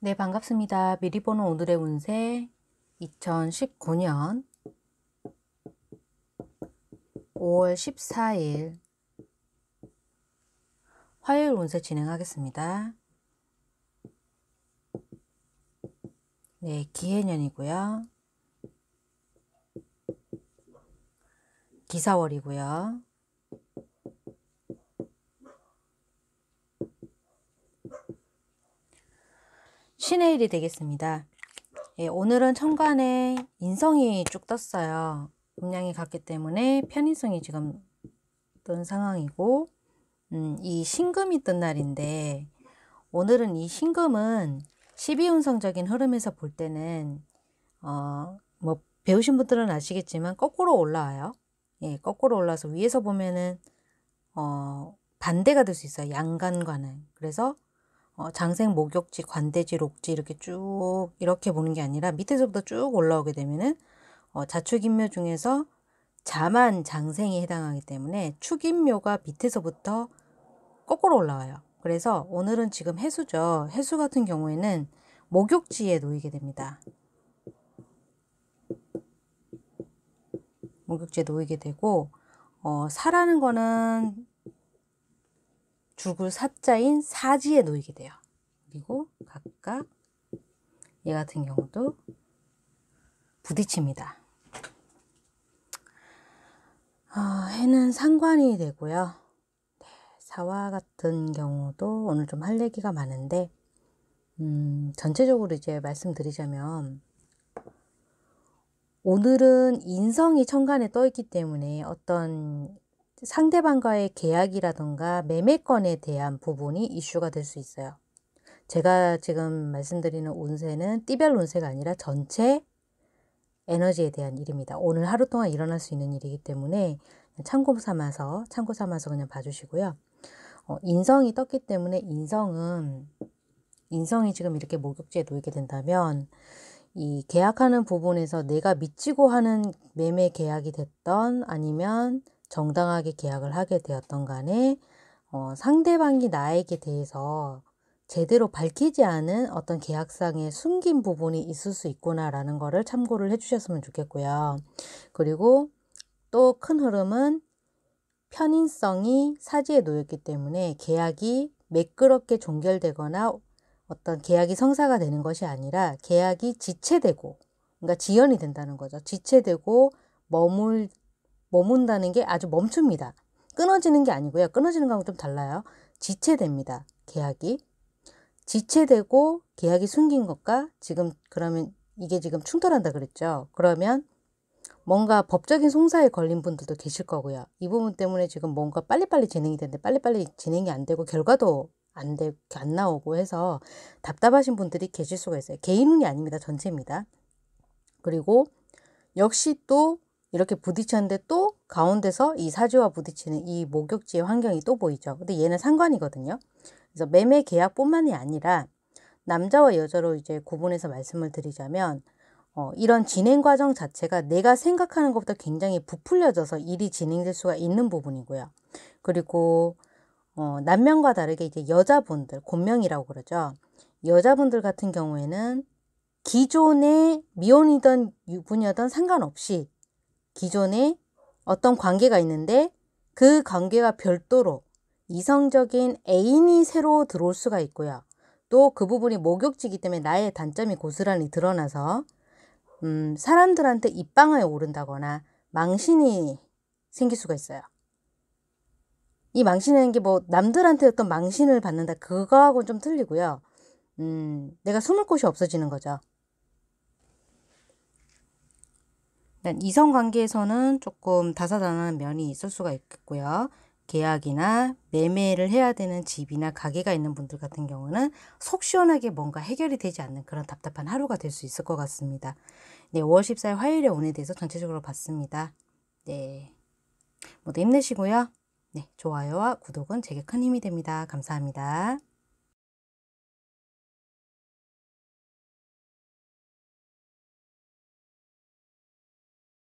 네, 반갑습니다. 미리 보는 오늘의 운세 2019년 5월 14일 화요일 운세 진행하겠습니다. 네, 기해년이고요. 기사월이고요. 신해일이 되겠습니다. 예, 오늘은 천간에 인성이 쭉 떴어요. 음량이 같기 때문에 편인성이 지금 뜬 상황이고 음, 이 신금이 뜬 날인데 오늘은 이 신금은 12운성적인 흐름에서 볼 때는 어, 뭐 배우신 분들은 아시겠지만 거꾸로 올라와요. 예, 거꾸로 올라서 와 위에서 보면은 어, 반대가 될 수 있어요. 양간관은 그래서 어, 장생, 목욕지, 관대지, 록지 이렇게 쭉 이렇게 보는 게 아니라 밑에서부터 쭉 올라오게 되면은 어, 자축인묘 중에서 자만 장생이 해당하기 때문에 축인묘가 밑에서부터 거꾸로 올라와요. 그래서 오늘은 지금 해수죠. 해수 같은 경우에는 목욕지에 놓이게 됩니다. 목욕지에 놓이게 되고 어, 사라는 거는 죽을 사자인 사지에 놓이게 돼요. 그리고 각각 얘 같은 경우도 부딪힙니다. 어, 해는 상관이 되고요. 네, 사화 같은 경우도 오늘 좀 할 얘기가 많은데 음, 전체적으로 이제 말씀드리자면 오늘은 인성이 천간에 떠 있기 때문에 어떤 상대방과의 계약이라던가 매매권에 대한 부분이 이슈가 될 수 있어요. 제가 지금 말씀드리는 운세는 띠별 운세가 아니라 전체 에너지에 대한 일입니다. 오늘 하루 동안 일어날 수 있는 일이기 때문에 참고 삼아서 참고 삼아서 그냥 봐주시고요. 어, 인성이 떴기 때문에 인성은 인성이 지금 이렇게 목욕지에 놓이게 된다면 이 계약하는 부분에서 내가 미치고 하는 매매 계약이 됐던 아니면 정당하게 계약을 하게 되었던 간에 어, 상대방이 나에게 대해서 제대로 밝히지 않은 어떤 계약상의 숨긴 부분이 있을 수 있구나라는 거를 참고를 해주셨으면 좋겠고요. 그리고 또 큰 흐름은 편인성이 사지에 놓였기 때문에 계약이 매끄럽게 종결되거나 어떤 계약이 성사가 되는 것이 아니라 계약이 지체되고, 그러니까 지연이 된다는 거죠. 지체되고 머물 머문다는 게 아주 멈춥니다. 끊어지는 게 아니고요. 끊어지는 거하고 좀 달라요. 지체됩니다. 계약이. 지체되고 계약이 숨긴 것과 지금 그러면 이게 지금 충돌한다 그랬죠. 그러면 뭔가 법적인 송사에 걸린 분들도 계실 거고요. 이 부분 때문에 지금 뭔가 빨리빨리 진행이 되는데 빨리빨리 진행이 안 되고 결과도 안, 되, 안 나오고 해서 답답하신 분들이 계실 수가 있어요. 개인운이 아닙니다. 전체입니다. 그리고 역시 또 이렇게 부딪혔는데 또 가운데서 이 사주와 부딪히는 이 목욕지의 환경이 또 보이죠. 근데 얘는 상관이거든요. 그래서 매매 계약뿐만이 아니라 남자와 여자로 이제 구분해서 말씀을 드리자면 어, 이런 진행 과정 자체가 내가 생각하는 것보다 굉장히 부풀려져서 일이 진행될 수가 있는 부분이고요. 그리고 어, 남면과 다르게 이제 여자분들, 곤명이라고 그러죠. 여자분들 같은 경우에는 기존의 미혼이던 유부녀던 상관없이 기존에 어떤 관계가 있는데 그 관계가 별도로 이성적인 애인이 새로 들어올 수가 있고요. 또 그 부분이 목욕지기 때문에 나의 단점이 고스란히 드러나서 음, 사람들한테 입방아에 오른다거나 망신이 생길 수가 있어요. 이 망신이라는 게 뭐 남들한테 어떤 망신을 받는다 그거하고는 좀 틀리고요. 음, 내가 숨을 곳이 없어지는 거죠. 네, 이성 관계에서는 조금 다사다난한 면이 있을 수가 있겠고요. 계약이나 매매를 해야 되는 집이나 가게가 있는 분들 같은 경우는 속 시원하게 뭔가 해결이 되지 않는 그런 답답한 하루가 될 수 있을 것 같습니다. 네, 5월 14일 화요일에 오늘 대해서 전체적으로 봤습니다. 네. 모두 힘내시고요. 네, 좋아요와 구독은 제게 큰 힘이 됩니다. 감사합니다.